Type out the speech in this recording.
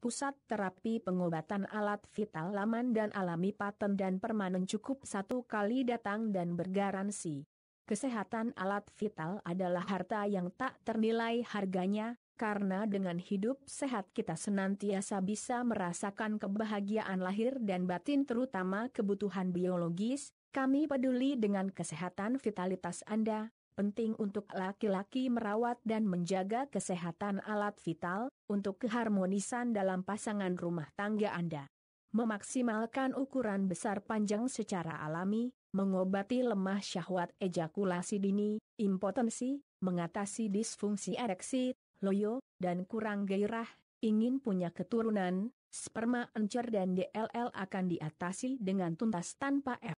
Pusat terapi pengobatan alat vital laman dan alami paten dan permanen cukup satu kali datang dan bergaransi. Kesehatan alat vital adalah harta yang tak ternilai harganya, karena dengan hidup sehat kita senantiasa bisa merasakan kebahagiaan lahir dan batin terutama kebutuhan biologis, kami peduli dengan kesehatan vitalitas Anda, Penting untuk laki-laki merawat dan menjaga kesehatan alat vital, untuk keharmonisan dalam pasangan rumah tangga Anda. Memaksimalkan ukuran besar panjang secara alami, mengobati lemah syahwat ejakulasi dini, impotensi, mengatasi disfungsi ereksi, loyo, dan kurang gairah, ingin punya keturunan, sperma encer dan DLL akan diatasi dengan tuntas tanpa F.